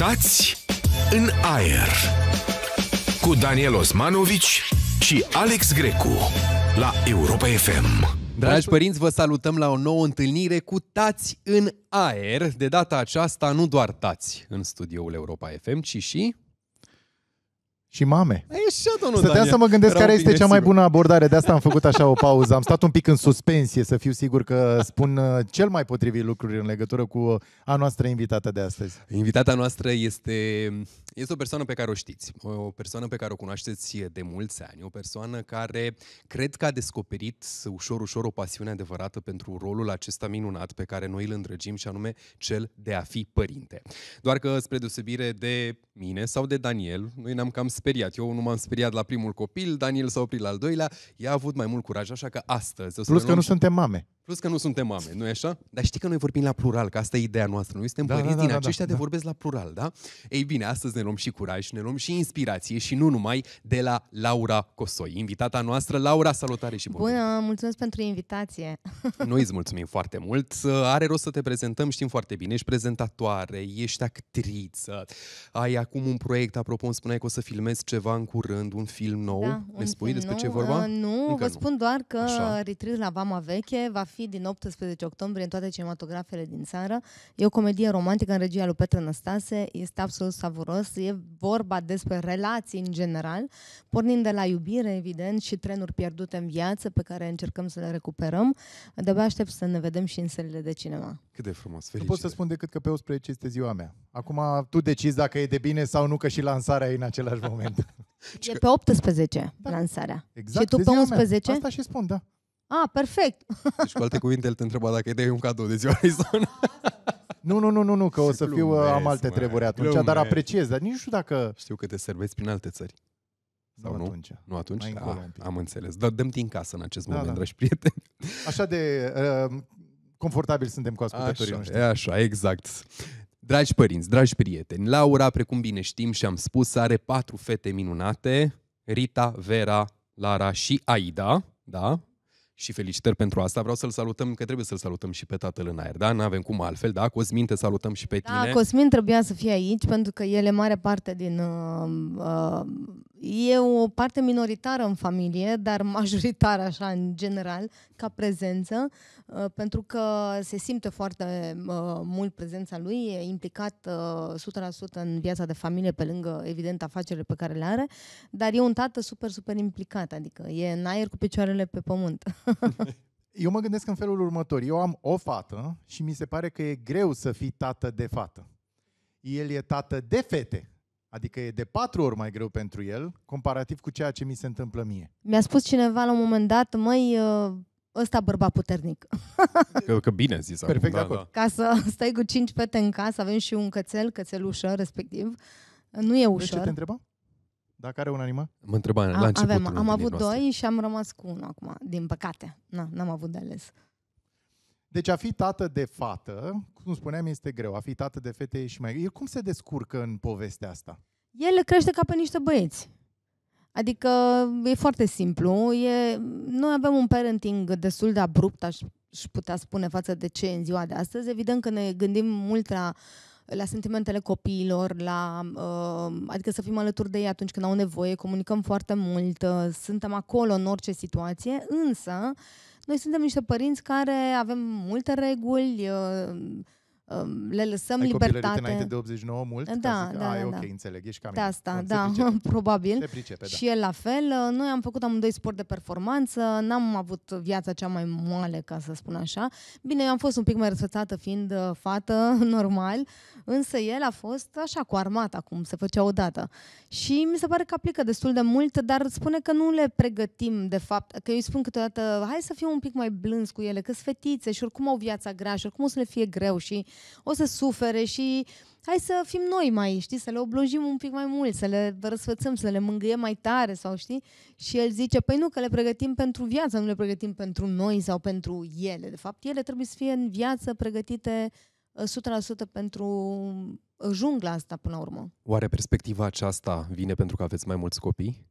Conectați în aer cu Daniel Osmanovici și Alex Grecu la Europa FM. Dragi părinți, vă salutăm la o nouă întâlnire cu Tați în aer. De data aceasta, nu doar tați în studioul Europa FM, ci și și mame. să te Stăteam să mă gândesc Era care este cea mai bună abordare, de asta am făcut așa o pauză. Am stat un pic în suspensie să fiu sigur că spun uh, cel mai potrivit lucruri în legătură cu a noastră invitată de astăzi. Invitata noastră este este o persoană pe care o știți, o persoană pe care o cunoașteți de mulți ani, o persoană care cred că a descoperit ușor, ușor o pasiune adevărată pentru rolul acesta minunat pe care noi îl îndrăgim și anume cel de a fi părinte. Doar că, spre deosebire de mine sau de Daniel, noi ne-am cam speriat. Eu nu m-am speriat la primul copil, Daniel s-a oprit la al doilea, ea a avut mai mult curaj, așa că astăzi... O să Plus că nu suntem mame. Plus că nu suntem mame, nu e așa? Dar știi că noi vorbim la plural, că asta e ideea noastră. Noi suntem da, părinți da, da, din da, da aceștia da, de da. vorbesc la plural, da? Ei bine, astăzi ne luăm și curaj, ne luăm și inspirație și nu numai de la Laura Cosoi. Invitata noastră, Laura, salutare și bună! Bună, mulțumesc pentru invitație! Noi îți mulțumim foarte mult. Are rost să te prezentăm, știm foarte bine. Ești prezentatoare, ești actriță, ai acum un proiect, apropo, îmi spuneai că o să filmezi ceva în curând, un film nou. Da, ne spui despre nou? ce vorba? Uh, nu, Încă vă nu. spun doar că Așa. Retreat la Vama Veche va fi fi din 18 octombrie în toate cinematografele din țară. E o comedie romantică în regia lui Petru Năstase, este absolut savuros, e vorba despre relații în general, pornind de la iubire, evident, și trenuri pierdute în viață pe care încercăm să le recuperăm. De-abia aștept să ne vedem și în sălile de cinema. Cât de frumos, felicitări. Nu pot să spun decât că pe 18 este ziua mea. Acum tu decizi dacă e de bine sau nu, că și lansarea e în același moment. e pe 18 da. lansarea. Exact, și tu pe 11? Mea. Asta și spun, da. Ah, perfect! Deci, cu alte cuvinte, el te întreba dacă îi dai un cadou de ziua lui sau nu. Nu, nu, nu, nu, că o să fiu, uh, am alte mă, treburi atunci, plumez. dar apreciez, dar nici nu știu dacă... Știu că te serveți prin alte țări. Sau nu, nu? atunci. Nu atunci? Mai încolo, ah, am înțeles. Dar dăm din casă în acest da, moment, da. dragi prieteni. Așa de uh, confortabil suntem cu ascultătorii așa, noștri. Așa, exact. Dragi părinți, dragi prieteni, Laura, precum bine știm și am spus, are patru fete minunate, Rita, Vera, Lara și Aida, da? și felicitări pentru asta. Vreau să-l salutăm, că trebuie să-l salutăm și pe tatăl în aer, da? nu avem cum altfel, da? Cosmin, te salutăm și pe da, tine. Cosmin trebuia să fie aici pentru că el e mare parte din... Uh, uh, e o parte minoritară în familie, dar majoritară așa în general, ca prezență, uh, pentru că se simte foarte uh, mult prezența lui, e implicat uh, 100% în viața de familie, pe lângă, evident, afacerile pe care le are, dar e un tată super, super implicat, adică e în aer cu picioarele pe pământ. Eu mă gândesc în felul următor. Eu am o fată și mi se pare că e greu să fii tată de fată. El e tată de fete, Adică e de patru ori mai greu pentru el, comparativ cu ceea ce mi se întâmplă mie. Mi-a spus cineva la un moment dat, măi, uh, ăsta bărbat puternic. Că, că bine zis Perfect acum, da, Da. Ca să stai cu cinci fete în casă, avem și un cățel, cățelușă respectiv. Nu e ușor. De ce te întrebam? Da, care un animal? Mă întreba am, la început. Avem, am avut doi și am rămas cu unul acum, din păcate. Na, n-am avut de ales. Deci a fi tată de fată, cum spuneam, este greu. A fi tată de fete e și mai greu. Cum se descurcă în povestea asta? El crește ca pe niște băieți. Adică e foarte simplu. E, noi avem un parenting destul de abrupt, aș, aș putea spune, față de ce în ziua de astăzi. Evident că ne gândim mult la uh, la sentimentele copiilor, la, uh, adică să fim alături de ei atunci când au nevoie, comunicăm foarte mult, uh, suntem acolo în orice situație, însă noi suntem niște părinți care avem multe reguli, uh, Um, le lăsăm Ai libertate. înainte de 89 mult? Da, zic, da, da, ok, da. înțeleg, ești ca mine. De asta, da, pricepe. probabil. Se pricepe, da. Și el la fel. Noi am făcut amândoi sport de performanță, n-am avut viața cea mai moale, ca să spun așa. Bine, eu am fost un pic mai răsățată fiind uh, fată, normal, însă el a fost așa, cu armata, cum se făcea odată. Și mi se pare că aplică destul de mult, dar spune că nu le pregătim, de fapt, că eu îi spun câteodată, hai să fiu un pic mai blânzi cu ele, că sunt fetițe și oricum au viața grea și oricum o să le fie greu și o să sufere și hai să fim noi mai, știi, să le oblojim un pic mai mult, să le răsfățăm, să le mângâiem mai tare sau știi? Și el zice, păi nu, că le pregătim pentru viață, nu le pregătim pentru noi sau pentru ele. De fapt, ele trebuie să fie în viață pregătite 100% uh, pentru uh, jungla asta până la urmă. Oare perspectiva aceasta vine pentru că aveți mai mulți copii?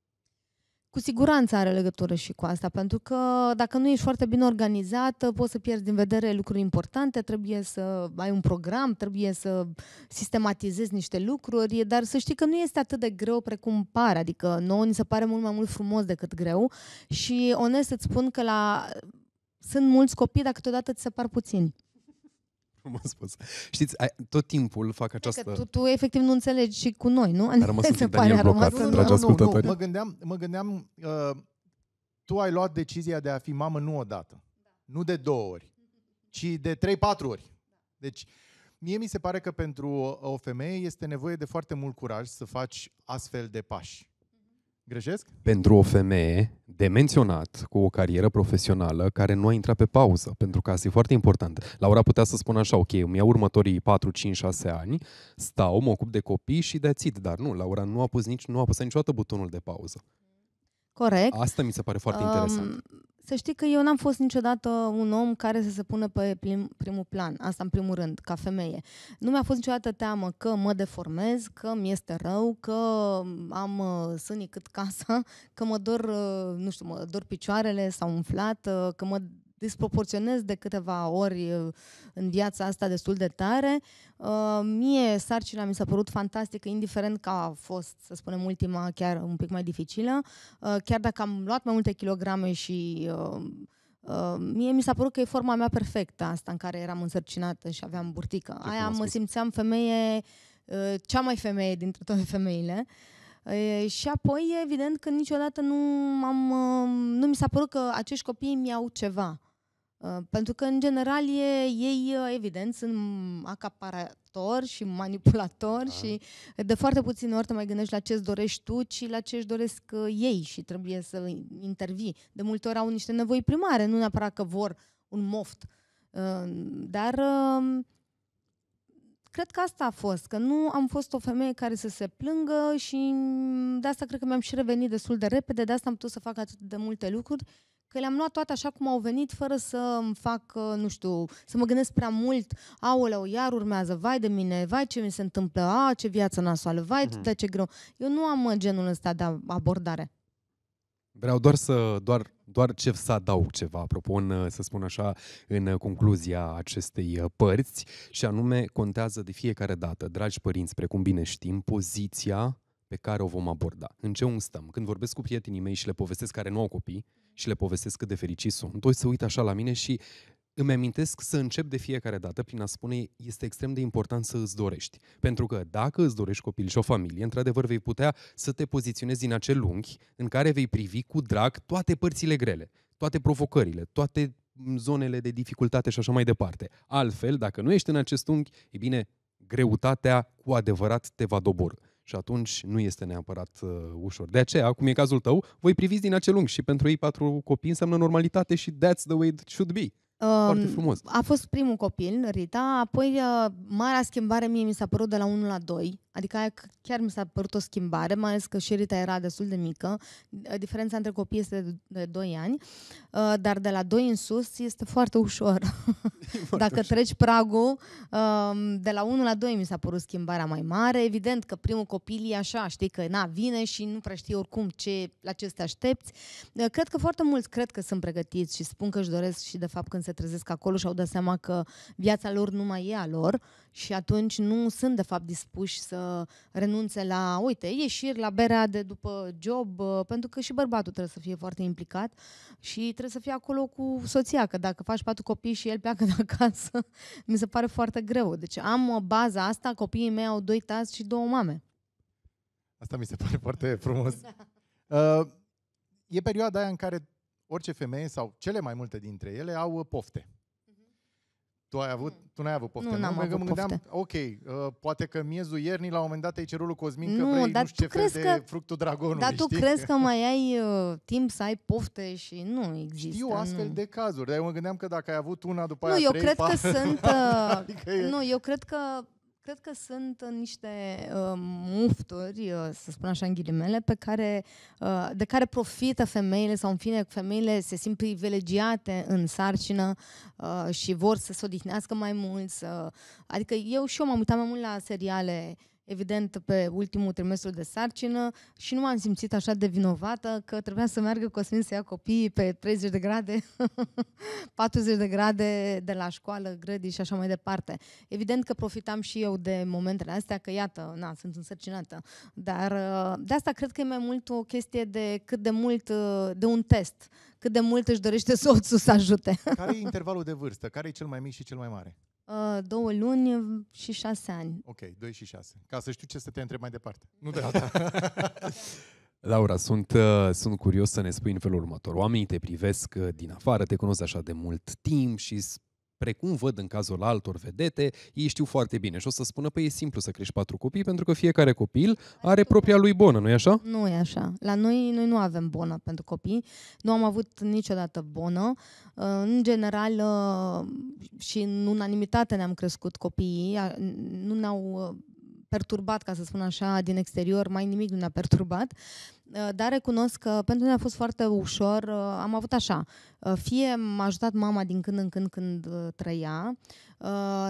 cu siguranță are legătură și cu asta, pentru că dacă nu ești foarte bine organizat, poți să pierzi din vedere lucruri importante, trebuie să ai un program, trebuie să sistematizezi niște lucruri, dar să știi că nu este atât de greu precum pare, adică nouă ni se pare mult mai mult frumos decât greu și onest să-ți spun că la... sunt mulți copii, dacă câteodată ți se par puțini frumos spus. Știți, tot timpul fac această... Că tu, tu efectiv nu înțelegi și cu noi, nu? A rămas un Daniel blocat, nu, dragi nu, nu, nu, mă gândeam, mă gândeam uh, tu ai luat decizia de a fi mamă nu odată, da. nu de două ori, ci de trei, patru ori. Deci, mie mi se pare că pentru o femeie este nevoie de foarte mult curaj să faci astfel de pași. Greșesc? Pentru o femeie de menționat cu o carieră profesională care nu a intrat pe pauză, pentru că asta e foarte important. Laura putea să spună așa, ok, îmi iau următorii 4, 5, 6 ani, stau, mă ocup de copii și de țit, dar nu, Laura nu a pus nici, nu a pus niciodată butonul de pauză. Corect. Asta mi se pare foarte um, interesant. Să știi că eu n-am fost niciodată un om care să se pună pe prim, primul plan, asta în primul rând, ca femeie. Nu mi-a fost niciodată teamă că mă deformez, că mi este rău, că am uh, sânii cât casa, că mă dor, uh, nu știu, mă dor picioarele sau umflat, uh, că mă disproporționez de câteva ori uh, în viața asta destul de tare. Uh, mie sarcina mi s-a părut fantastică, indiferent că a fost, să spunem, ultima chiar un pic mai dificilă. Uh, chiar dacă am luat mai multe kilograme și mie mi s-a părut că e forma mea perfectă asta în care eram însărcinată și aveam burtică. Ce Aia mă simțeam femeie, cea mai femeie dintre toate femeile. și apoi, evident că niciodată nu, am, nu mi s-a părut că acești copii mi-au ceva. Uh, pentru că, în general, e, ei, uh, evident, sunt acaparatori și manipulatori da. și de foarte puține ori te mai gândești la ce îți dorești tu, ci la ce își doresc uh, ei și trebuie să intervii. De multe ori au niște nevoi primare, nu neapărat că vor un moft. Dar um, cred că asta a fost, că nu am fost o femeie care să se plângă și mm, de asta cred că mi-am și revenit destul de repede, de asta am putut să fac atât de multe lucruri că le-am luat toate așa cum au venit, fără să îmi fac, uh, nu știu, să mă gândesc prea mult, aoleu, iar urmează, vai de mine, vai ce mi se întâmplă, a, ce viață nasoală, vai, mm-hmm. ce greu. Eu nu am uh, genul ăsta de abordare. Vreau doar să, doar, doar ce să adaug ceva, propun uh, să spun așa, în concluzia acestei părți, și anume contează de fiecare dată, dragi părinți, precum bine știm, poziția pe care o vom aborda, în ce un stăm. Când vorbesc cu prietenii mei și le povestesc care nu au copii, și le povestesc cât de fericiți sunt. Toți se uită așa la mine și îmi amintesc să încep de fiecare dată prin a spune este extrem de important să îți dorești. Pentru că dacă îți dorești copil și o familie, într-adevăr vei putea să te poziționezi în acel unghi în care vei privi cu drag toate părțile grele, toate provocările, toate mm, zonele de dificultate și așa mai departe. Altfel, dacă nu ești în acest unghi, e bine, greutatea cu adevărat te va dobori. Și atunci nu este neapărat uh, ușor. De aceea, cum e cazul tău, voi priviți din acel lung și pentru ei patru copii înseamnă normalitate și that's the way it should be. Foarte um, frumos. A fost primul copil, Rita, apoi uh, marea schimbare mie mi s-a părut de la 1 la 2. Adică aia chiar mi s-a părut o schimbare, mai ales că șerita era destul de mică. Ă, diferența între copii este de 2 ani, ă, dar de la 2 în sus este foarte ușor. Foarte Dacă ușor. treci pragul, de la 1 la 2 mi s-a părut schimbarea mai mare. Evident că primul copil e așa, știi că na, vine și nu prea știi oricum ce, la ce te aștepți. Ă, cred că foarte mulți cred că sunt pregătiți și spun că își doresc și de fapt când se trezesc acolo și au dat seama că viața lor nu mai e a lor și atunci nu sunt de fapt dispuși să renunțe la, uite, ieșiri, la berea de după job, uh, pentru că și bărbatul trebuie să fie foarte implicat și trebuie să fie acolo cu soția, că dacă faci patru copii și el pleacă de acasă, mi se pare foarte greu. Deci am uh, baza asta, copiii mei au doi tați și două mame. Asta mi se pare foarte frumos. da. Uh, e perioada aia în care orice femeie sau cele mai multe dintre ele au uh, pofte tu ai avut, mm. tu n-ai avut poftă, nu? n-am avut mă gândeam, poftă. ok, uh, poate că miezul iernii, la un moment dat, ai lui Cosmin nu, că vrei dar nu știu ce fel că, de fructul dragonului, Dar tu știi? crezi că mai ai uh, timp să ai pofte și nu există. Știu astfel nu. de cazuri, dar eu mă gândeam că dacă ai avut una după nu, aia eu trei, cred că sunt, uh, adică e... Nu, eu cred că Cred că sunt uh, niște uh, mufturi, uh, să spun așa în ghilimele, pe care, uh, de care profită femeile sau în fine femeile se simt privilegiate în sarcină uh, și vor să se odihnească mai mult. Să, adică eu și eu m-am uitat mai mult la seriale uh, evident, pe ultimul trimestru de sarcină și nu m-am simțit așa de vinovată că trebuia să meargă Cosmin să ia copiii pe 30 de grade, 40 de grade de la școală, grădii și așa mai departe. Evident că profitam și eu de momentele astea, că iată, na, sunt însărcinată, dar uh, de asta cred că e mai mult o chestie de cât de mult, uh, de un test, cât de mult își dorește soțul să ajute. care e intervalul de vârstă? Care e cel mai mic și cel mai mare? Uh, două luni și șase ani. Ok, doi și șase. Ca să știu ce să te întreb mai departe. Nu de data. Laura, sunt, uh, sunt curios să ne spui în felul următor. Oamenii te privesc uh, din afară, te cunosc așa de mult timp și precum văd în cazul altor vedete, ei știu foarte bine și o să spună, păi, e simplu să crești patru copii, pentru că fiecare copil are propria lui bonă, nu-i așa? Nu e așa. La noi, noi nu avem bonă pentru copii, nu am avut niciodată bonă. Uh, în general uh, și în unanimitate ne-am crescut copiii, nu ne-au uh, perturbat, ca să spun așa, din exterior, mai nimic nu ne-a perturbat. Uh, Eh, dar recunosc că pentru mine a fost foarte ușor. Eh, am avut așa, eh, fie m-a ajutat mama din când în când când trăia,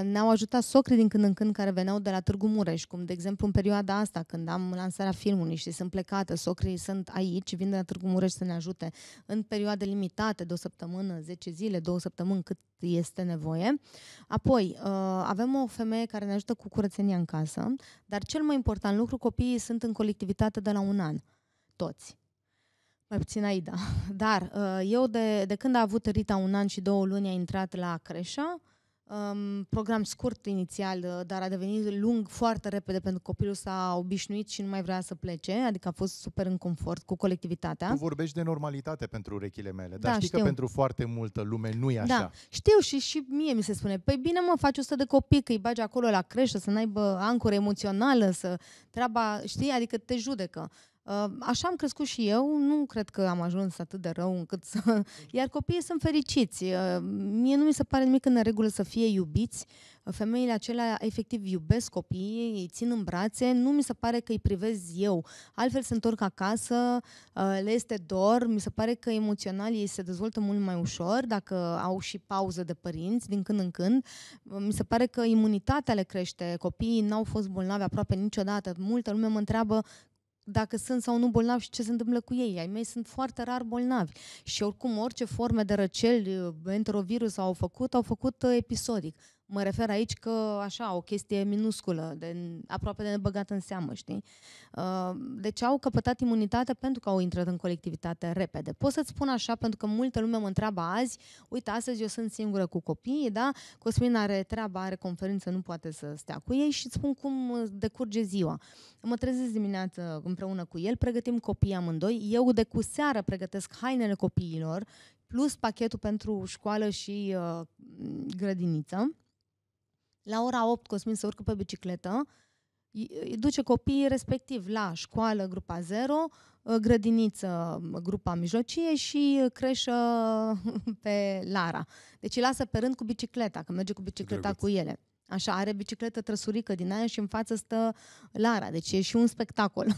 ne-au ajutat socrii din când în când care veneau de la Târgu Mureș, cum de exemplu în perioada asta când am lansarea filmului și sunt plecată, socrii sunt aici, vin de la Târgu Mureș să ne ajute în perioade limitate, de o săptămână, 10 zile, două săptămâni, cât este nevoie. Apoi, avem o femeie care ne ajută cu curățenia în casă, dar cel mai important lucru, copiii sunt în colectivitate de la un an toți. Mai puțin Aida. Dar uh, eu de, de când a avut Rita un an și două luni a intrat la creșă, um, program scurt inițial, uh, dar a devenit lung foarte repede pentru că copilul s-a obișnuit și nu mai vrea să plece, adică a fost super în confort cu colectivitatea. Tu vorbești de normalitate pentru urechile mele, da, dar da, știi știu. că pentru foarte multă lume nu e da, așa. Da, știu și, și mie mi se spune, păi bine mă, faci 100 de copii, că îi bagi acolo la creșă, să n-aibă ancoră emoțională, să treaba, știi, adică te judecă. Așa am crescut și eu, nu cred că am ajuns atât de rău încât să... Iar copiii sunt fericiți. Mie nu mi se pare nimic în regulă să fie iubiți. Femeile acelea efectiv iubesc copiii, îi țin în brațe, nu mi se pare că îi privez eu. Altfel se întorc acasă, le este dor, mi se pare că emoțional ei se dezvoltă mult mai ușor dacă au și pauză de părinți din când în când. Mi se pare că imunitatea le crește, copiii n-au fost bolnavi aproape niciodată. Multă lume mă întreabă dacă sunt sau nu bolnavi și ce se întâmplă cu ei. Ai mei sunt foarte rar bolnavi și oricum orice forme de răceli, eh, enterovirus au făcut, au făcut eh, episodic. Mă refer aici că, așa, o chestie minusculă, de, aproape de nebăgat în seamă, știi? Uh, deci au căpătat imunitate pentru că au intrat în colectivitate repede. Pot să-ți spun așa, pentru că multă lume mă întreabă azi, uite, astăzi eu sunt singură cu copiii, da? Cosmin are treaba, are conferință, nu poate să stea cu ei și îți spun cum decurge ziua. Mă trezesc dimineață împreună cu el, pregătim copiii amândoi, eu de cu seară pregătesc hainele copiilor, plus pachetul pentru școală și uh, grădiniță la ora 8, Cosmin se urcă pe bicicletă, duce copiii respectiv la școală, grupa 0, ă, grădiniță, grupa mijlocie și creșă pe Lara. Deci îi lasă pe rând cu bicicleta, că merge cu bicicleta Drăguț. cu ele. Așa, are bicicletă trăsurică din aia și în față stă Lara. Deci e și un spectacol.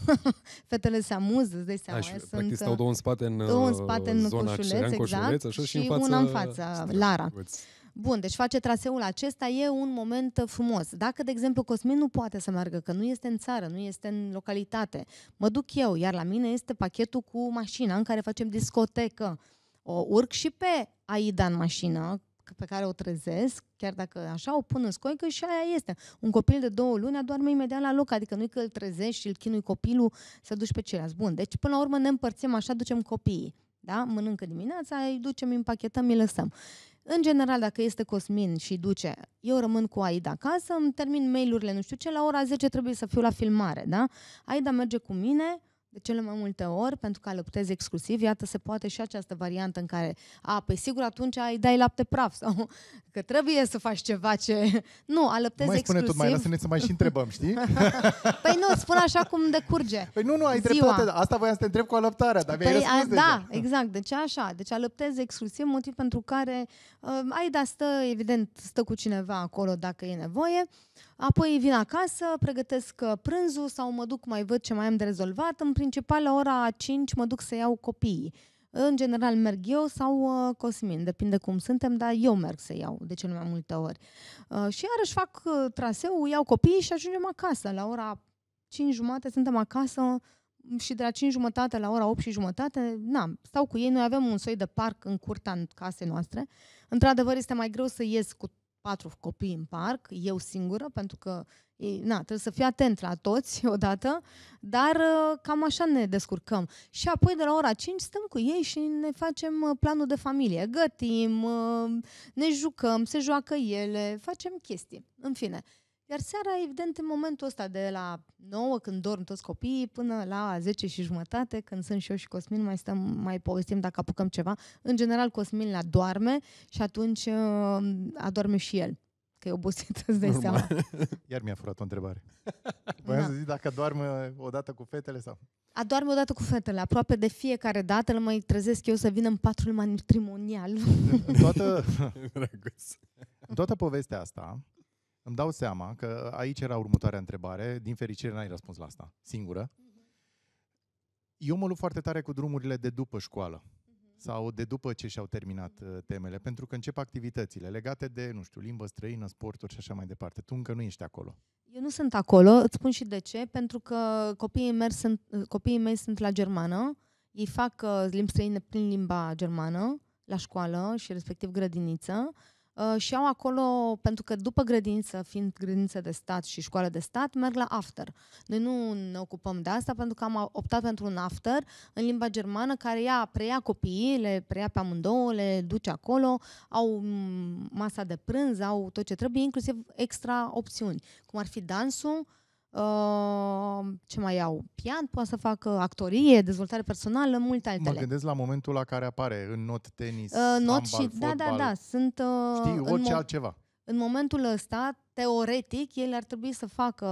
Fetele se amuză, îți dai seama. Da, și, sunt, stau două în spate în, două în, spate în ă, zona coșuleț, exact, coșuleț, așa, și, și în față, una în fața, Lara. Drăguț. Bun, deci face traseul acesta, e un moment frumos. Dacă, de exemplu, Cosmin nu poate să meargă, că nu este în țară, nu este în localitate, mă duc eu, iar la mine este pachetul cu mașina în care facem discotecă. O urc și pe Aida în mașină, pe care o trezesc, chiar dacă așa o pun în scoică și aia este. Un copil de două luni doarme imediat la loc, adică nu-i că îl trezești și îl chinui copilul să duci pe ceilalți. Bun, deci până la urmă ne împărțim așa, ducem copiii. Da? Mănâncă dimineața, îi ducem, îi împachetăm, îi lăsăm. În general, dacă este Cosmin și duce, eu rămân cu Aida acasă, îmi termin mail-urile, nu știu ce, la ora 10 trebuie să fiu la filmare, da? Aida merge cu mine, de cele mai multe ori, pentru că alăptezi exclusiv, iată, se poate și această variantă în care, a, pe păi sigur, atunci ai dai lapte praf sau că trebuie să faci ceva ce... Nu, alăptezi nu mai spune tot mai, lasă-ne să mai și întrebăm, știi? păi nu, spun așa cum decurge Păi nu, nu, ai ziua. dreptate, asta voiam să te întreb cu alăptarea, dar păi, mi-ai a, Da, exact, deci așa, deci alăptezi exclusiv, motiv pentru care uh, ai da stă, evident, stă cu cineva acolo dacă e nevoie, uh, Apoi vin acasă, pregătesc uh, prânzul sau mă duc, mai văd ce mai am de rezolvat. În principal, la ora 5 mă duc să iau copiii. În general merg eu sau uh, Cosmin, depinde cum suntem, dar eu merg să iau de cel mai multe ori. Uh, și iarăși fac uh, traseu, iau copiii și ajungem acasă. La ora 5 jumate suntem acasă și de la 5 jumătate la ora 8 și jumătate, na, stau cu ei, noi avem un soi de parc în curta în case noastre. Într-adevăr, este mai greu să ies cu patru copii în parc, eu singură, pentru că na, trebuie să fii atent la toți odată, dar uh, cam așa ne descurcăm. Și apoi de la ora 5 stăm cu ei și ne facem uh, planul de familie. Gătim, uh, ne jucăm, se joacă ele, facem chestii. În fine. Iar seara, evident, în momentul ăsta de la 9, când dorm toți copiii, până la 10 și jumătate, când sunt și eu și Cosmin, mai stăm, mai povestim dacă apucăm ceva. În general, Cosmin la doarme și atunci uh, adorme și el. Că e obosit, îți dai seama. Iar mi-a furat o întrebare. Voiam da. să zic dacă doarme odată cu fetele sau... Adorme odată cu fetele. Aproape de fiecare dată îl mai trezesc eu să vin în patrul matrimonial. în toată... în toată povestea asta, îmi dau seama că aici era următoarea întrebare, din fericire n-ai răspuns la asta, singură. Mhm. Eu mă lupt foarte tare cu drumurile de după școală mhm. sau de după ce și-au terminat mhm. uh, temele, pentru că încep activitățile legate de, nu știu, limbă străină, sporturi și așa mai departe. Tu încă nu ești acolo. Eu nu sunt acolo, îți spun și de ce, pentru că copiii mei sunt, uh, copiii mei sunt la germană, ei fac uh, limbi străine prin limba germană, la școală și respectiv grădiniță, uh, Uh, și au acolo, pentru că după grădință, fiind grădință de stat și școală de stat, merg la after. Noi nu ne ocupăm de asta pentru că am optat pentru un after în limba germană care ia preia copiii, le preia pe amândouă, le duce acolo, au mm, masa de prânz, au tot ce trebuie, inclusiv extra opțiuni, cum ar fi dansul, ce mai au? Pian, poate să facă actorie, dezvoltare personală, multe altele. Mă gândesc la momentul la care apare în not, tenis, uh, not și, fotbal, Da, da, da, sunt... Uh, știi, orice în altceva. În momentul ăsta, teoretic, el ar trebui să facă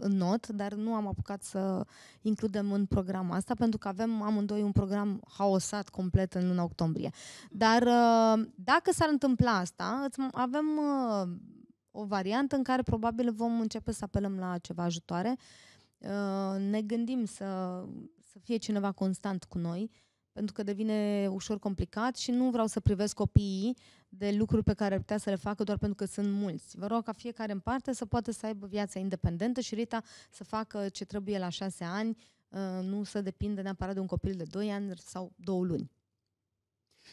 în not, dar nu am apucat să includem în program asta, pentru că avem amândoi un program haosat complet în luna octombrie. Dar uh, dacă s-ar întâmpla asta, avem... Uh, o variantă în care probabil vom începe să apelăm la ceva ajutoare. Uh, ne gândim să, să fie cineva constant cu noi, pentru că devine ușor complicat și nu vreau să privesc copiii de lucruri pe care ar putea să le facă doar pentru că sunt mulți. Vă rog ca fiecare în parte să poată să aibă viața independentă și Rita să facă ce trebuie la șase ani, uh, nu să depindă neapărat de un copil de doi ani sau două luni.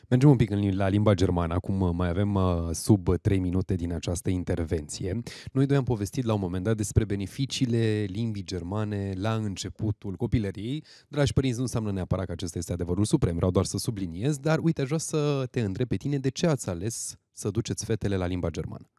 Mergem un pic în, la limba germană, acum uh, mai avem uh, sub 3 uh, minute din această intervenție. Noi doi am povestit la un moment dat despre beneficiile limbii germane la începutul copilăriei. Dragi părinți, nu înseamnă neapărat că acesta este adevărul suprem, vreau doar să subliniez, dar uite, aș vrea să te întreb pe tine de ce ați ales să duceți fetele la limba germană.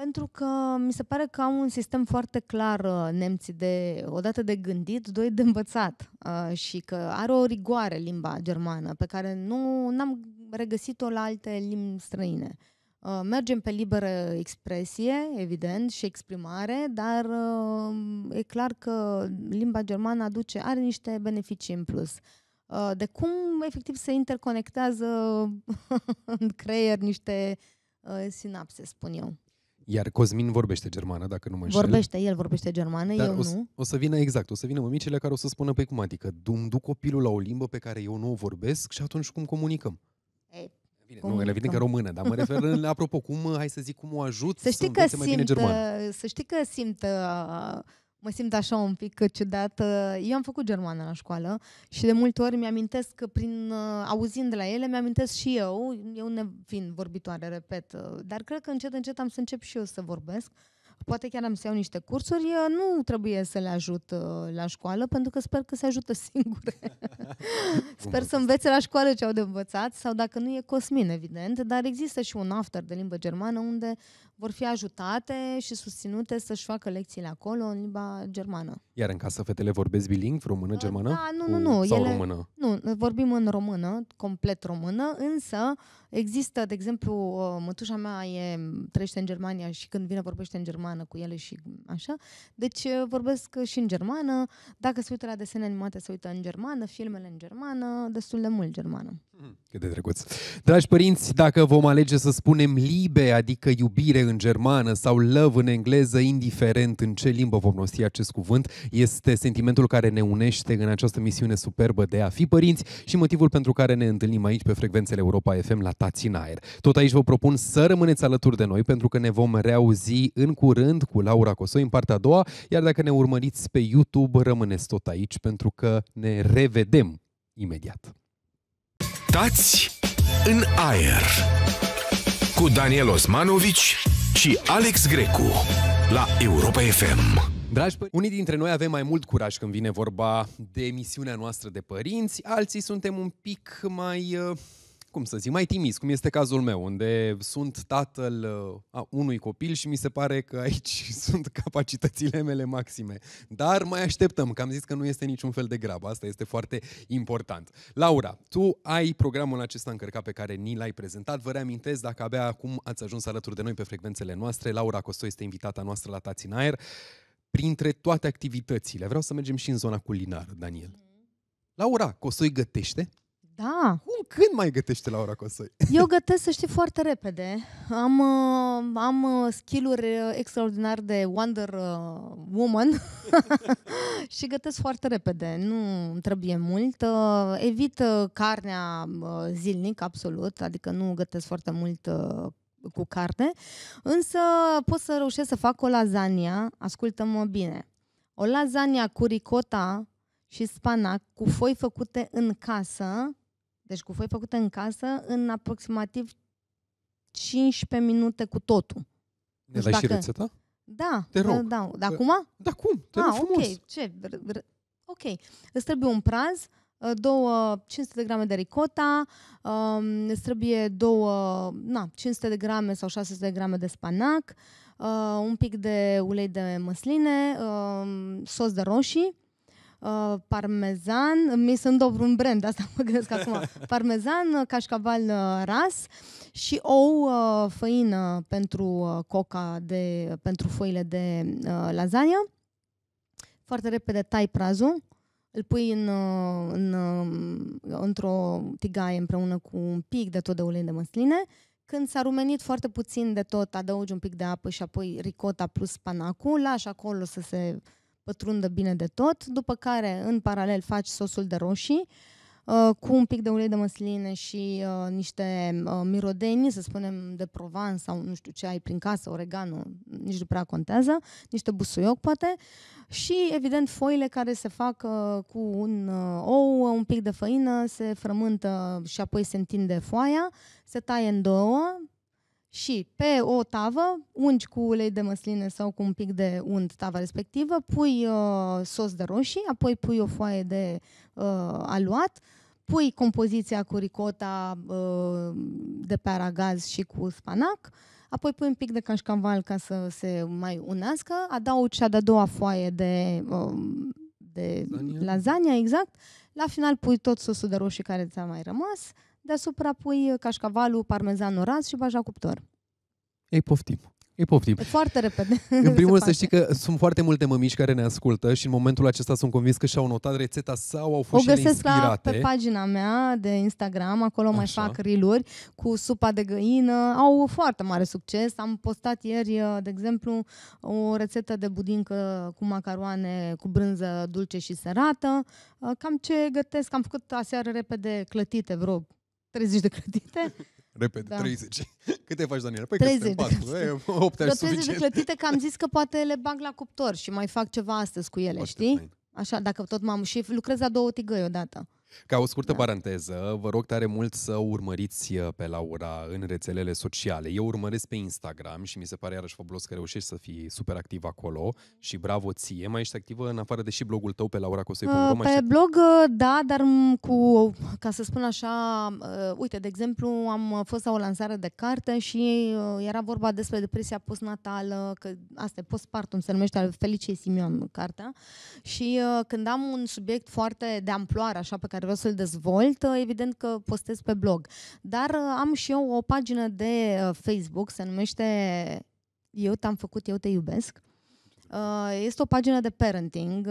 Pentru că mi se pare că au un sistem foarte clar uh, nemții de, odată de gândit, doi de învățat uh, și că are o rigoare limba germană pe care nu am regăsit-o la alte limbi străine. Uh, mergem pe liberă expresie, evident, și exprimare, dar uh, e clar că limba germană aduce, are niște beneficii în plus. Uh, de cum efectiv se interconectează în creier niște uh, sinapse, spun eu. Iar Cosmin vorbește germană, dacă nu mă înșel. Vorbește, el vorbește germană, Dar eu o, nu. O să vină exact, o să vină mămicile care o să spună, pe păi cum adică, dum duc copilul la o limbă pe care eu nu o vorbesc și atunci cum comunicăm? Ei, Bine, nu, evident că română, dar mă refer în, apropo, cum, hai să zic, cum o ajut să, știi să că simt, mai bine germană. Să știi că simt uh, mă simt așa un pic ciudată. Eu am făcut germană la școală și de multe ori mi-amintesc că prin uh, auzind de la ele, mi-amintesc și eu, eu ne fiind vorbitoare, repet, uh, dar cred că încet, încet am să încep și eu să vorbesc. Poate chiar am să iau niște cursuri, nu trebuie să le ajut uh, la școală, pentru că sper că se ajută singure. sper să învețe la școală ce au de învățat, sau dacă nu e Cosmin, evident, dar există și un after de limbă germană unde vor fi ajutate și susținute să-și facă lecțiile acolo în limba germană. Iar în casă fetele vorbesc biling, română, da, germană? Da, nu, nu, nu. Sau ele, română? Nu, vorbim în română, complet română, însă există, de exemplu, mătușa mea e, trăiește în Germania și când vine vorbește în germană cu ele și așa, deci uh, vorbesc și în germană, dacă se uită la desene animate, se uită în germană, filmele în germană, destul de mult germană. Cât de drăguț. Dragi părinți, dacă vom alege să spunem libe, adică iubire în germană sau love în engleză, indiferent în ce limbă vom rosti acest cuvânt, este sentimentul care ne unește în această misiune superbă de a fi părinți și motivul pentru care ne întâlnim aici pe frecvențele Europa FM la Tați în aer. Tot aici vă propun să rămâneți alături de noi pentru că ne vom reauzi în curând cu Laura Cosoi în partea a doua, iar dacă ne urmăriți pe YouTube, rămâneți tot aici pentru că ne revedem imediat. Tați în aer cu Daniel Osmanovici și Alex Grecu la Europa FM. Dragi părinți, unii dintre noi avem mai mult curaj când vine vorba de misiunea noastră de părinți, alții suntem un pic mai uh, cum să zic, mai timis. cum este cazul meu, unde sunt tatăl uh, a unui copil și mi se pare că aici sunt capacitățile mele maxime. Dar mai așteptăm, că am zis că nu este niciun fel de grabă, asta este foarte important. Laura, tu ai programul acesta încărcat pe care ni l-ai prezentat. Vă reamintesc, dacă abia acum ați ajuns alături de noi pe frecvențele noastre, Laura Costoi este invitata noastră la Tați în Aer. Printre toate activitățile, vreau să mergem și în zona culinară, Daniel. Mm-hmm. Laura Costoi gătește, da. Cum, când mai gătești la ora Cosoi? Eu gătesc, să știi, foarte repede. Am, uh, am uh, skill-uri uh, extraordinar de Wonder Woman și gătesc foarte repede. Nu trebuie mult. Evit carnea zilnic, absolut. Adică nu gătesc foarte mult cu carne. Însă pot să reușesc să fac o lasagna, ascultă-mă bine, o lasagna cu ricota și spanac, cu foi făcute în casă, deci cu foi făcută în casă în aproximativ 15 minute cu totul. Ne dai deci dacă... și rețeta? Da. Te rog. Da, da. Acum? Da, cum? Te ah, ok. Ce? Ok. Îți trebuie un praz, uh, două 500 de grame de ricota, um, îți trebuie două, na, 500 de grame sau 600 de grame de spanac, uh, un pic de ulei de măsline, um, sos de roșii, Uh, parmezan, mi sunt un brand, asta mă gândesc acum, parmezan, uh, cașcaval uh, ras și ou, făină pentru coca, de, pentru foile de lasagne. lasagna. Foarte repede tai prazul, îl pui în, în, într-o tigaie împreună cu un pic de tot de ulei de măsline. Când s-a rumenit foarte puțin de tot, adaugi un pic de apă și apoi ricota plus panacul, lași acolo să se pătrundă bine de tot, după care în paralel faci sosul de roșii, uh, cu un pic de ulei de măsline și uh, niște uh, să spunem, de Provence sau nu știu ce ai prin casă, oregano, nici nu prea contează, niște busuioc poate și, evident, foile care se fac uh, cu un uh, ou, un pic de făină, se frământă și apoi se întinde foaia, se taie în două, și pe o tavă ungi cu ulei de măsline sau cu un pic de unt tava respectivă, pui uh, sos de roșii, apoi pui o foaie de uh, aluat, pui compoziția cu ricota uh, de pe aragaz și cu spanac, apoi pui un pic de cașcaval ca să se mai unească, adaugi cea de-a doua foaie de, uh, de lasagna. exact, la final pui tot sosul de roșii care ți-a mai rămas, deasupra pui uh, cașcavalul, parmezanul ras și baja cuptor. Ei, poftim. Ei, poftim. Foarte repede. În primul rând să știi că sunt foarte multe mămici care ne ascultă și în momentul acesta sunt convins că și-au notat rețeta sau au fost o găsesc inspirate. La, pe pagina mea de Instagram, acolo Așa. mai fac riluri cu supa de găină. Au foarte mare succes. Am postat ieri, uh, de exemplu, o rețetă de budincă cu macaroane cu brânză dulce și sărată. Uh, cam ce gătesc. Am făcut aseară repede clătite, vreo 30 de clătite. Repede, da. 30. Câte faci, Daniela? Păi 30 că 4. De 8 Vreo 30 de clătite că am zis că poate le bag la cuptor și mai fac ceva astăzi cu ele, foarte știi? Fain. Așa, dacă tot m-am... Și lucrez la două tigăi odată. Ca o scurtă da. paranteză, vă rog tare mult să urmăriți uh, pe Laura în rețelele sociale. Eu urmăresc pe Instagram și mi se pare iarăși fabulos că reușești să fii super activ acolo și bravo ție. Mai ești activă în afară de și blogul tău pe Laura lauracosoi.ro? Uh, pe blog, uh, da, dar cu, ca să spun așa, uh, uite, de exemplu, am fost la o lansare de carte și uh, era vorba despre depresia postnatală, că asta e postpartum, se numește al Simion cartea. Și uh, când am un subiect foarte de amploare, așa, pe care care vreau să-l dezvolt, uh, evident că postez pe blog. Dar uh, am și eu o pagină de uh, Facebook, se numește Eu te-am făcut, eu te iubesc. Este o pagină de parenting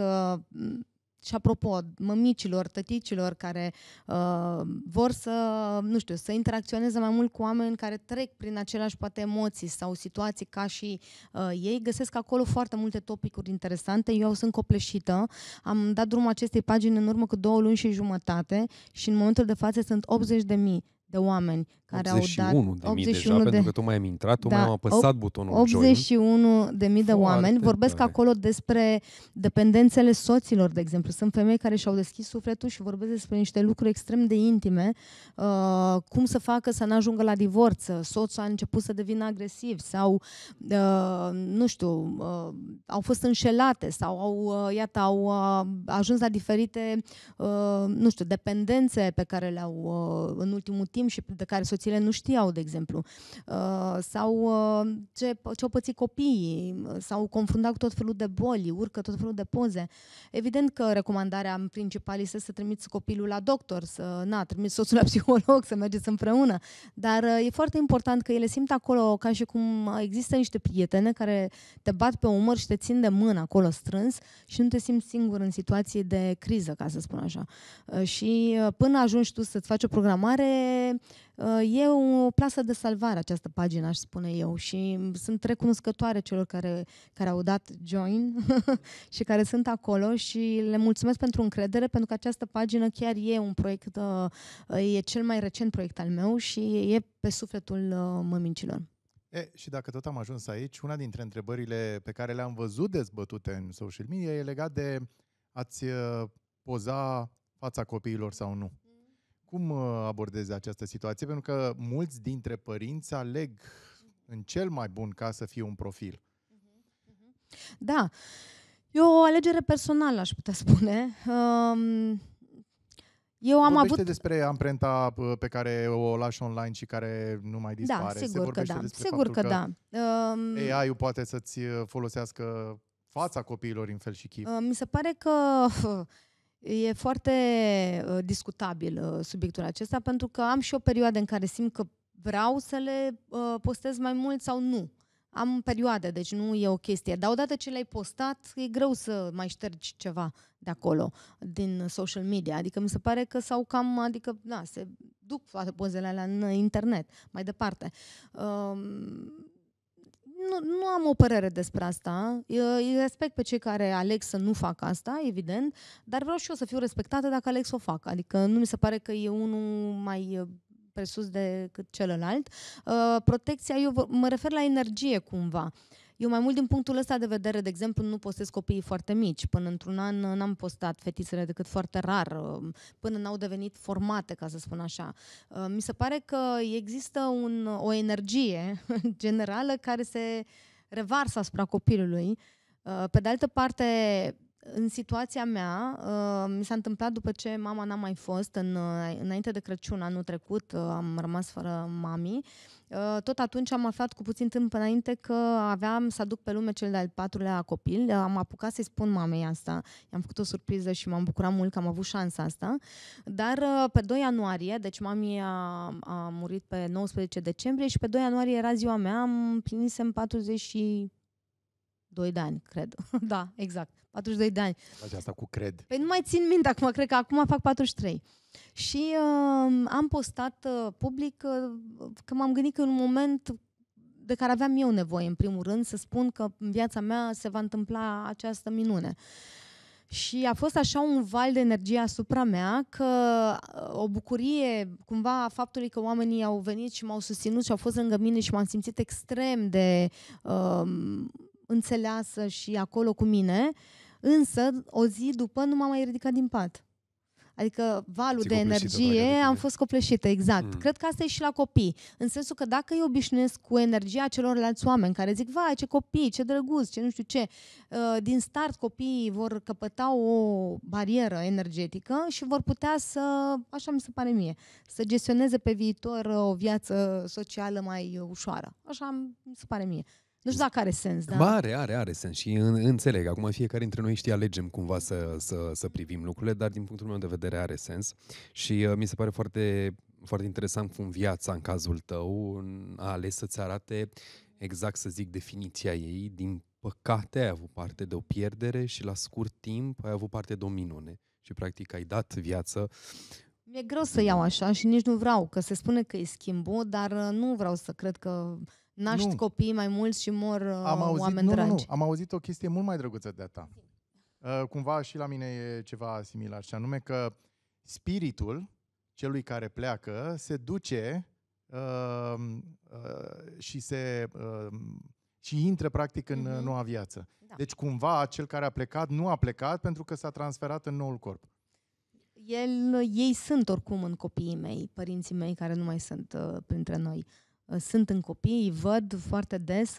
și apropo, mămicilor, tăticilor care uh, vor să, nu știu, să interacționeze mai mult cu oameni care trec prin aceleași poate emoții sau situații ca și uh, ei, găsesc acolo foarte multe topicuri interesante. Eu sunt copleșită, am dat drumul acestei pagini în urmă cu două luni și jumătate și în momentul de față sunt 80 de mii de oameni care 81 au dat... De 81 deja, de... pentru că tocmai am intrat, tocmai da, am apăsat 8, butonul 81 de mii de oameni. Vorbesc tare. acolo despre dependențele soților, de exemplu. Sunt femei care și-au deschis sufletul și vorbesc despre niște lucruri extrem de intime. Uh, cum să facă să nu ajungă la divorț. Uh, soțul a început să devină agresiv sau, uh, nu știu, uh, au fost înșelate sau au, uh, iată, au uh, ajuns la diferite, uh, nu știu, dependențe pe care le-au uh, în ultimul timp și de care soții soțiile nu știau, de exemplu, uh, sau uh, ce, ce au pățit copiii, sau confundat cu tot felul de boli, urcă tot felul de poze. Evident că recomandarea principală este să trimiți copilul la doctor, să na, trimiți soțul la psiholog, să mergeți împreună, dar uh, e foarte important că ele simt acolo ca și cum există niște prietene care te bat pe umăr și te țin de mână acolo strâns și nu te simți singur în situații de criză, ca să spun așa. Și până ajungi tu să-ți faci o programare, Uh, e o plasă de salvare această pagină, aș spune eu, și sunt recunoscătoare celor care, care au dat join și care sunt acolo și le mulțumesc pentru încredere, pentru că această pagină chiar e un proiect, uh, e cel mai recent proiect al meu și e pe sufletul uh, mămincilor. E, și dacă tot am ajuns aici, una dintre întrebările pe care le-am văzut dezbătute în social media e legat de ați poza fața copiilor sau nu. Cum uh, abordezi această situație? Pentru că mulți dintre părinți aleg în cel mai bun ca să fie un profil. Mm-hmm. Da. E o alegere personală, aș putea spune. Um... Eu am vorbește avut... despre amprenta uh, pe care o lași online și care nu mai da, dispare. Da, sigur Se că da. Sigur că, că da. Um, AI-ul poate să-ți uh, folosească fața copiilor în fel și chip. Mi se pare că E foarte uh, discutabil uh, subiectul acesta pentru că am și o perioadă în care simt că vreau să le uh, postez mai mult sau nu. Am perioade, deci nu e o chestie. Dar odată ce le-ai postat, e greu să mai ștergi ceva de acolo, din social media. Adică mi se pare că sau cam, adică, da, se duc toate pozele alea în internet, mai departe. Um, nu, nu am o părere despre asta. Eu respect pe cei care aleg să nu facă asta, evident, dar vreau și eu să fiu respectată dacă aleg să o fac. Adică nu mi se pare că e unul mai uh, presus decât celălalt. Uh, protecția, eu mă refer la energie cumva. Uh, eu mai mult din punctul ăsta de vedere, de exemplu, nu postez copiii foarte mici. Până într-un an n-am postat fetițele decât foarte rar, um, până n-au devenit formate, ca să spun așa. Uh, mi se pare că există un, o energie generală care se revarsă asupra copilului. Uh, pe de altă parte, în situația mea, uh, mi s-a întâmplat după ce mama n-a mai fost, în, înainte de Crăciun anul trecut, am rămas fără mami Uh, tot atunci am aflat cu puțin timp înainte că aveam să aduc pe lume cel de-al patrulea copil. Uh, am apucat să-i spun mamei asta. I-am făcut o surpriză și m-am bucurat mult că am avut șansa asta. Dar uh, pe 2 ianuarie, deci mami a, a murit pe 19 decembrie și pe 2 ianuarie era ziua mea, am plinisem 40 și de ani, cred. da, exact. 42 de ani. Faci asta cu cred. Păi nu mai țin minte acum, cred că acum fac 43. Și uh, am postat uh, public uh, că m-am gândit că în un moment de care aveam eu nevoie, în primul rând, să spun că în viața mea se va întâmpla această minune. Și a fost așa un val de energie asupra mea că uh, o bucurie cumva a faptului că oamenii au venit și m-au susținut și au fost lângă mine și m-am simțit extrem de uh, înțeleasă și acolo cu mine, însă o zi după nu m-am mai ridicat din pat. Adică valul de energie, am fost copleșită, exact. Mm. Cred că asta e și la copii. În sensul că dacă eu obișnuiesc cu energia celorlalți oameni care zic, vai, ce copii, ce drăguț, ce nu știu ce, uh, din start copiii vor căpăta o barieră energetică și vor putea să, așa mi se pare mie, să gestioneze pe viitor uh, o viață socială mai ușoară. Așa mi se pare mie. Nu știu dacă are sens, da? are, are, are sens și în, înțeleg. Acum fiecare dintre noi știe, alegem cumva să, să, să privim lucrurile, dar din punctul meu de vedere are sens și uh, mi se pare foarte, foarte interesant cum viața în cazul tău a ales să-ți arate exact, să zic, definiția ei. Din păcate ai avut parte de o pierdere și la scurt timp ai avut parte de o minune și practic ai dat viață mi-e greu să iau așa și nici nu vreau, că se spune că e schimbul, dar uh, nu vreau să cred că naști nu. copii mai mulți și mor uh, am auzit, oameni nu, dragi. Nu, nu, am auzit o chestie mult mai drăguță de-a ta. Uh, cumva și la mine e ceva similar, și anume că spiritul celui care pleacă se duce uh, uh, și se... Uh, și intră practic în mm-hmm. noua viață. Da. Deci cumva cel care a plecat nu a plecat pentru că s-a transferat în noul corp. El, ei sunt oricum în copiii mei, părinții mei care nu mai sunt uh, printre noi. Uh, Ă, sunt în copii, îi văd foarte des.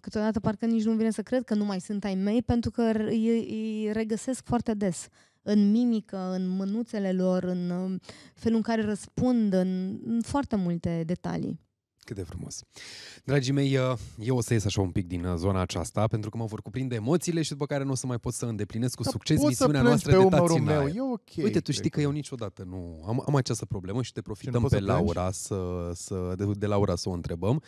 Câteodată parcă nici nu vine să cred că nu mai sunt ai mei, pentru că îi, regăsesc foarte des în mimică, în mânuțele lor, în um, felul în care răspund, în foarte multe detalii. Cât de frumos. Dragii mei, uh, eu o să ies așa un pic din uh, zona aceasta, pentru că mă vor cuprinde emoțiile și după care nu o să mai pot să îndeplinesc cu succes misiunea noastră de tațină. okay, Uite, tu știi că eu niciodată nu am, am această problemă și te profităm și pe Laura să, să, de, de Laura să o întrebăm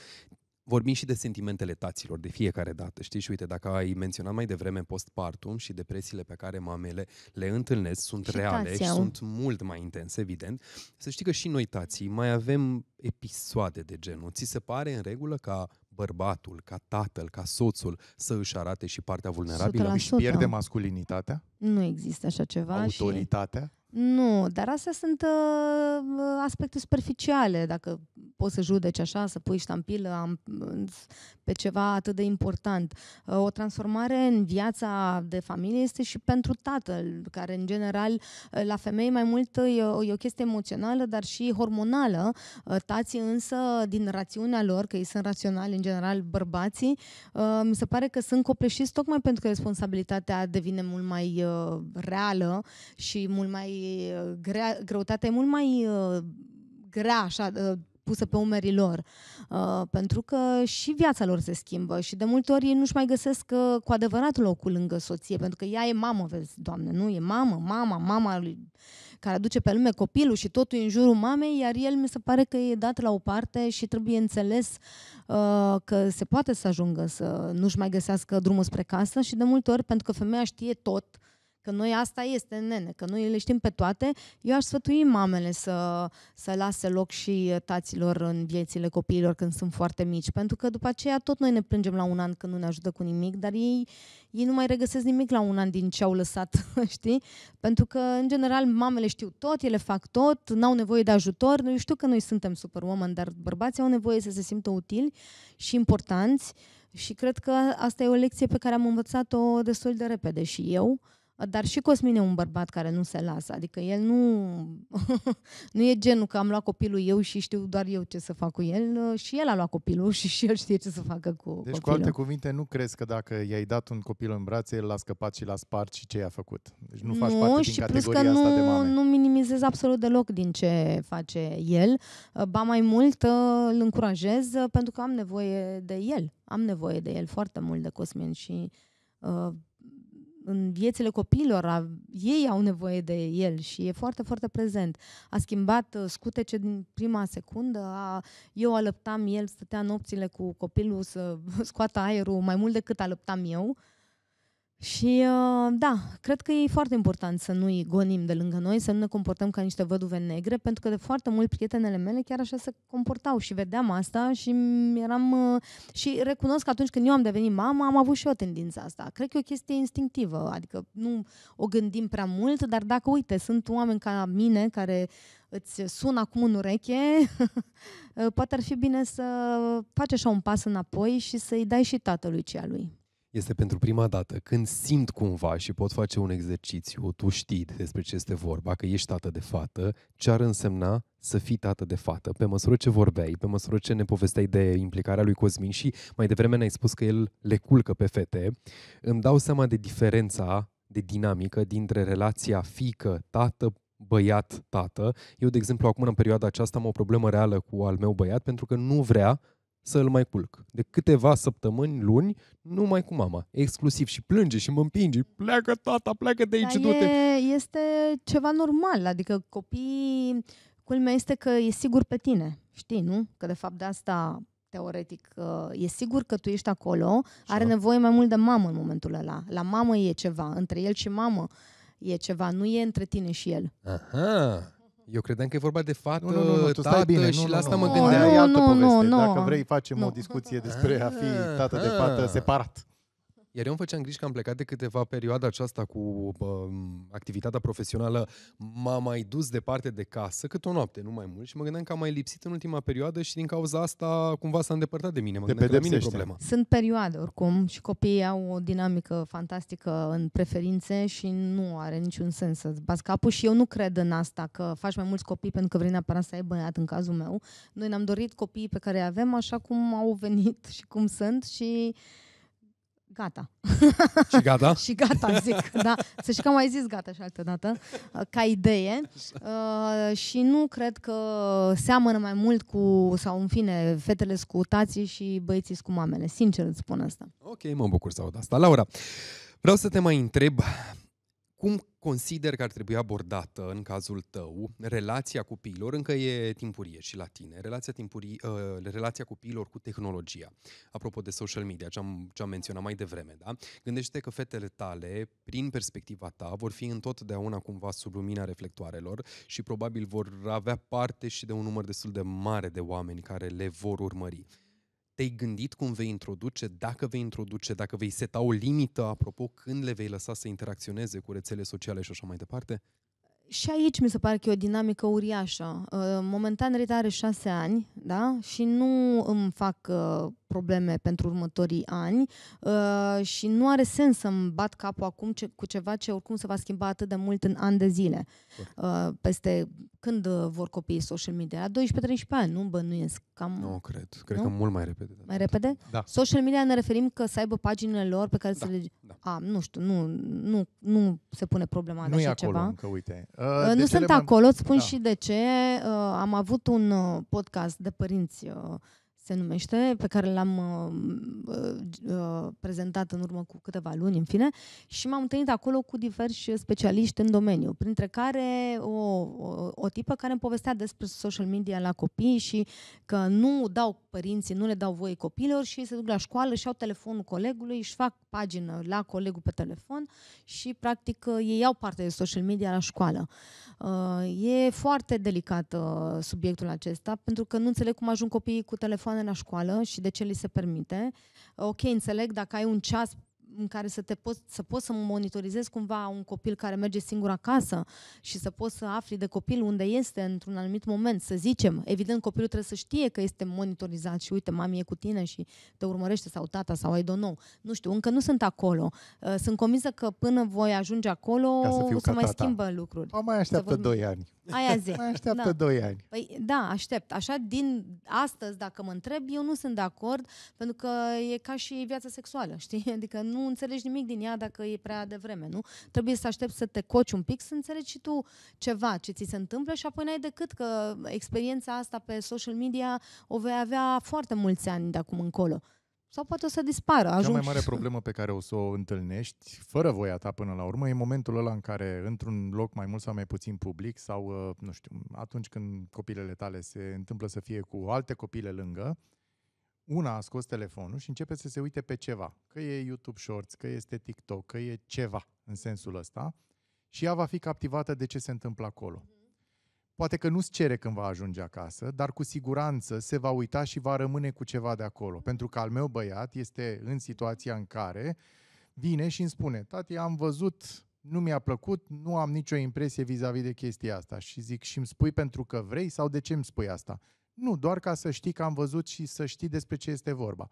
vorbim și de sentimentele taților de fiecare dată. Știi, și uite, dacă ai menționat mai devreme postpartum și depresiile pe care mamele le întâlnesc sunt și reale și sunt mult mai intense, evident, să știi că și noi tații mai avem episoade de genul. Ți se pare în regulă ca bărbatul, ca tatăl, ca soțul să își arate și partea vulnerabilă? 100%. pierde masculinitatea? Nu există așa ceva. Autoritatea? Și nu, dar astea sunt uh, aspecte superficiale, dacă poți să judeci așa, să pui ștampilă am, pe ceva atât de important. Uh, o transformare în viața de familie este și pentru tatăl, care în general uh, la femei mai mult e o, e o chestie emoțională, dar și hormonală. Uh, tații însă, din rațiunea lor, că ei sunt raționali în general bărbații, uh, mi se pare că sunt copleșiți tocmai pentru că responsabilitatea devine mult mai uh, reală și mult mai grea, greutatea e mult mai uh, grea, așa, uh, pusă pe umerii lor, uh, pentru că și viața lor se schimbă și de multe ori ei nu-și mai găsesc uh, cu adevărat locul lângă soție, pentru că ea e mamă, vezi, doamne, nu? E mamă, mama, mama lui, care aduce pe lume copilul și totul în jurul mamei, iar el mi se pare că e dat la o parte și trebuie înțeles uh, că se poate să ajungă să nu-și mai găsească drumul spre casă și de multe ori, pentru că femeia știe tot, uh, că noi asta este, nene, că noi le știm pe toate, eu aș sfătui mamele să, să lase loc și taților în viețile copiilor când sunt foarte mici, pentru că după aceea tot noi ne plângem la un an când nu ne ajută cu nimic, dar ei, ei nu mai regăsesc nimic la un an din ce au lăsat, știi? Pentru că, în general, mamele știu tot, ele fac tot, n-au nevoie de ajutor, noi știu că noi suntem superwoman, dar bărbații au nevoie să se simtă utili și importanți și cred că asta e o lecție pe care am învățat-o destul de repede și eu. Uh, dar și Cosmin e un bărbat care nu se lasă, adică el nu, nu e genul că am luat copilul eu și știu doar eu ce să fac cu el uh, și el a luat copilul și, și el știe ce să facă cu Deci copilul. cu alte cuvinte, nu crezi că dacă i-ai dat un copil în brațe, el l-a scăpat și l-a spart și ce i-a făcut? Deci nu, nu faci parte din și categoria asta nu, de mame. nu minimizez absolut deloc din ce face el, uh, ba mai mult îl încurajez pentru că am nevoie de el, am nevoie de el foarte mult de Cosmin și uh, în viețile copiilor, a, ei au nevoie de el și e foarte, foarte prezent. A schimbat uh, scutece din prima secundă, a, eu alăptam, el stătea nopțile cu copilul să scoată aerul mai mult decât alăptam eu, uh, și uh, da, cred că e foarte important să nu-i gonim de lângă noi, să nu ne comportăm ca niște văduve negre, pentru că de foarte mult prietenele mele chiar așa se comportau și vedeam asta și eram uh, și recunosc că atunci când eu am devenit mamă, am avut și eu tendința asta. Cred că e o chestie instinctivă, adică nu o gândim prea mult, dar dacă uite, sunt oameni ca mine care îți sună acum în ureche, uh, poate ar fi bine să faci așa un pas înapoi și să-i dai și tatălui cea lui este pentru prima dată când simt cumva și pot face un exercițiu, tu știi despre ce este vorba, că ești tată de fată, ce ar însemna să fii tată de fată, pe măsură ce vorbeai, pe măsură ce ne povesteai de implicarea lui Cosmin și mai devreme ne-ai spus că el le culcă pe fete, îmi dau seama de diferența de dinamică dintre relația fică, tată, băiat, tată. Eu, de exemplu, acum în perioada aceasta am o problemă reală cu al meu băiat pentru că nu vrea să îl mai culc. De câteva săptămâni, luni, numai cu mama, exclusiv. Și plânge și mă împinge, pleacă tata, pleacă de aici, du-te. este ceva normal, adică copiii, culmea este că e sigur pe tine, știi, nu? Că de fapt de asta teoretic, ă, e sigur că tu ești acolo, are da. nevoie mai mult de mamă în momentul ăla. La mamă e ceva, între el și mamă e ceva, nu e între tine și el. Aha. Eu credeam că e vorba de fată, nu, nu, nu, tu stai tată bine. și nu, la asta nu, mă nu, gândeam. Nu, nu, nu, nu. Dacă vrei, facem nu. o discuție despre a fi tată de ah, fată ah. separat. Iar eu îmi făceam griji că am plecat de câteva perioade aceasta cu bă, activitatea profesională, m-am mai dus departe de casă, cât o noapte, nu mai mult, și mă gândeam că am mai lipsit în ultima perioadă și din cauza asta cumva s-a îndepărtat de mine. Mă de mine problema. Sunt perioade oricum și copiii au o dinamică fantastică în preferințe și nu are niciun sens să-ți bați capul și eu nu cred în asta că faci mai mulți copii pentru că vrei neapărat să ai băiat în cazul meu. Noi ne-am dorit copiii pe care îi avem așa cum au venit și cum sunt și uh, gata. Și gata? și gata, zic, da. Să știi că am mai zis gata și altă dată, ca idee. Uh, și nu cred că seamănă mai mult cu, sau în fine, fetele cu tații și băieții cu mamele. Sincer îți spun asta. Ok, mă bucur să aud asta. Laura, vreau să te mai întreb cum consider că ar trebui abordată, în cazul tău, relația copiilor, încă e timpurie și la tine, relația, timpurii, uh, relația copiilor cu tehnologia? Apropo de social media, ce am, ce am menționat mai devreme, da? Gândește că fetele tale, prin perspectiva ta, vor fi întotdeauna cumva sub lumina reflectoarelor și probabil vor avea parte și de un număr destul de mare de oameni care le vor urmări te-ai gândit cum vei introduce, dacă vei introduce, dacă vei seta o limită, apropo, când le vei lăsa să interacționeze cu rețele sociale și așa mai departe? Și aici mi se pare că e o dinamică uriașă. Uh, momentan Rita are șase ani, da? Și nu îmi fac uh, probleme pentru următorii ani uh, și nu are sens să-mi bat capul acum ce, cu ceva ce oricum se va schimba atât de mult în ani de zile. Uh, peste când vor copiii social media? La 12-13 ani, nu bănuiesc. Cam... Nu cred. Cred nu? că mult mai repede. Da. Mai repede? Da. Social media ne referim că să aibă paginile lor pe care da. să le... Da. A, nu știu, nu, nu, nu se pune problema nu de așa acolo ceva. Încă, uite. Uh, uh de nu sunt mai... acolo, spun da. și de ce. Uh, am avut un uh, podcast de părinți uh, se numește, pe care l-am uh, uh, uh, prezentat în urmă cu câteva luni, în fine, și m-am întâlnit acolo cu diversi specialiști în domeniu, printre care o, o, o tipă care îmi povestea despre social media la copii și că nu dau părinții, nu le dau voie copiilor și se duc la școală și au telefonul colegului, își fac pagină la colegul pe telefon și, practic, uh, ei iau parte de social media la școală. Uh, e foarte delicat uh, subiectul acesta, pentru că nu înțeleg cum ajung copiii cu telefon telefoane la școală și de ce li se permite. Ok, înțeleg dacă ai un ceas în care să te poți, să poți să monitorizezi cumva un copil care merge singur acasă și să poți să afli de copil unde este într-un anumit moment, să zicem. Evident, copilul trebuie să știe că este monitorizat și uite, mami e cu tine și te urmărește sau tata sau ai know. Nu știu, încă nu sunt acolo. Sunt convinsă că până voi ajunge acolo Ca să o să mai tata. schimbă lucruri. O mai așteaptă doi 2 ani. Aia zi. Mai așteaptă da. 2 ani. Păi da, aștept. Așa din astăzi, dacă mă întreb, eu nu sunt de acord, pentru că e ca și viața sexuală, știi? Adică nu înțelegi nimic din ea dacă e prea devreme, nu? Trebuie să aștepți să te coci un pic, să înțelegi și tu ceva ce ți se întâmplă și apoi n-ai decât că experiența asta pe social media o vei avea foarte mulți ani de acum încolo sau poate o să dispară. Ajungi... Cea mai mare problemă pe care o să o întâlnești, fără voia ta până la urmă, e momentul ăla în care, într-un loc mai mult sau mai puțin public, sau, uh, nu știu, atunci când copilele tale se întâmplă să fie cu alte copile lângă, una a scos telefonul și începe să se uite pe ceva. Că e YouTube Shorts, că este TikTok, că e ceva în sensul ăsta. Și ea va fi captivată de ce se întâmplă acolo. Poate că nu-ți cere când va ajunge acasă, dar cu siguranță se va uita și va rămâne cu ceva de acolo. Pentru că al meu băiat este în situația în care vine și îmi spune, tati, am văzut, nu mi-a plăcut, nu am nicio impresie vis-a-vis de chestia asta. Și zic, și îmi spui pentru că vrei sau de ce îmi spui asta? Nu, doar ca să știi că am văzut și să știi despre ce este vorba.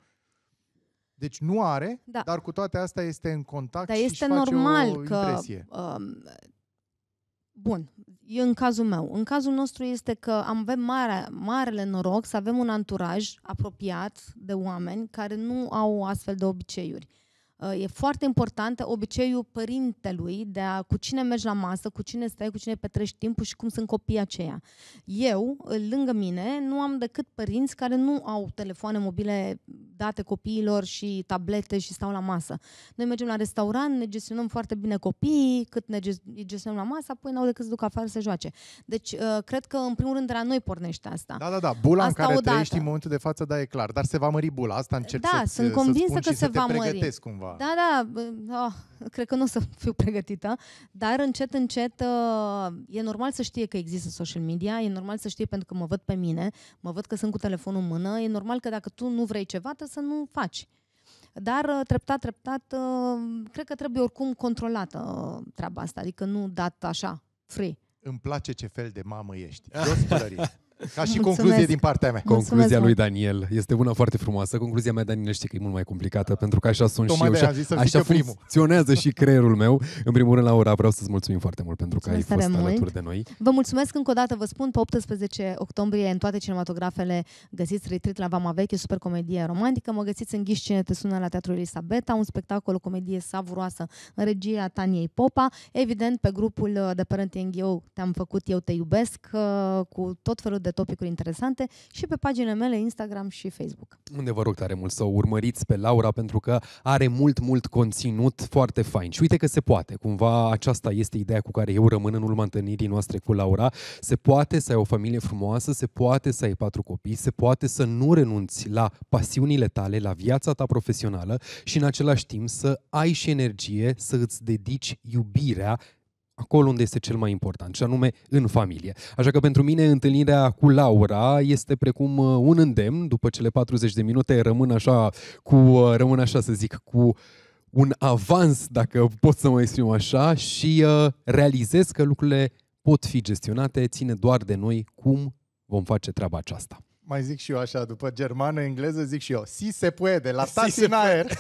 Deci nu are, da. dar cu toate astea este în contact dar și este face normal o impresie. că, um, Uh, bun, E în cazul meu. În cazul nostru este că am avem mare, marele noroc să avem un anturaj apropiat de oameni care nu au astfel de obiceiuri. Uh, e foarte importantă obiceiul părintelui de a cu cine mergi la masă, cu cine stai, cu cine petrești timpul și cum sunt copiii aceia. Eu, uh, lângă mine, nu am decât părinți care nu au telefoane mobile date copiilor și tablete și stau la masă. Noi mergem la restaurant, ne gestionăm foarte bine copiii, cât ne gestionăm la masă, apoi n-au decât să duc afară să joace. Deci, uh, cred că, în primul rând, de la noi pornește asta. Da, da, da. Bula asta în care odată. trăiești în momentul de față, da, e clar. Dar se va mări bula. Asta încerc da, să sunt convinsă că se să va mări. cumva ceva. Da, da, oh, cred că nu o să fiu pregătită, dar încet, încet uh, e normal să știe că există social media, e normal să știe pentru că mă văd pe mine, mă văd că sunt cu telefonul în mână, e normal că dacă tu nu vrei ceva, trebuie să nu faci. Dar uh, treptat, treptat, uh, cred că trebuie oricum controlată uh, treaba asta, adică nu dat așa, free. Îmi place ce fel de mamă ești. Jos părării. Ca și Mulțumesc. concluzie din partea mea. Concluzia Mulțumesc, lui Daniel este una foarte frumoasă. Concluzia mea, Daniel, știi că e mult mai complicată, pentru că așa sunt Tocmai și eu. Așa, așa funcționează primul. și creierul meu. În primul rând, Laura, vreau să-ți mulțumim foarte mult pentru că ai fost alături de noi. Vă mulțumesc încă o dată, vă spun, pe 18 octombrie în toate cinematografele găsiți Retreat la Vama Veche, super comedie romantică. Mă găsiți în Ghiși Cine te sună la Teatrul Elisabeta, un spectacol, o comedie savuroasă în regia Taniei Popa. Evident, pe grupul de Parenting Eu te-am făcut Eu te iubesc uh, cu tot felul de de topicuri interesante și pe paginile mele Instagram și Facebook. Unde vă rog tare mult să o urmăriți pe Laura pentru că are mult, mult conținut foarte fain. Și uite că se poate. Cumva aceasta este ideea cu care eu rămân în urma întâlnirii noastre cu Laura. Se poate să ai o familie frumoasă, se poate să ai patru copii, se poate să nu renunți la pasiunile tale, la viața ta profesională și în același timp să ai și energie să îți dedici iubirea acolo unde este cel mai important, și anume în familie. Așa că pentru mine întâlnirea cu Laura este precum uh, un îndemn, după cele 40 de minute rămân așa cu uh, rămân așa să zic cu un avans, dacă pot să mă exprim așa, și uh, realizez că lucrurile pot fi gestionate, ține doar de noi cum vom face treaba aceasta mai zic și eu așa, după germană, engleză, zic și eu, si se puede, la tasi si în aer.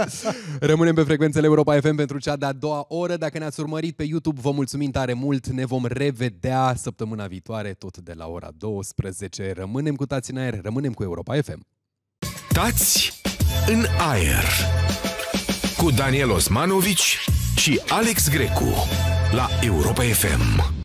Rămânem pe frecvențele Europa FM pentru cea de-a doua oră. Dacă ne-ați urmărit pe YouTube, vă mulțumim tare mult. Ne vom revedea săptămâna viitoare, tot de la ora 12. Rămânem cu Tați în aer, rămânem cu Europa FM. Tați în aer cu Daniel Osmanovici și Alex Grecu la Europa FM.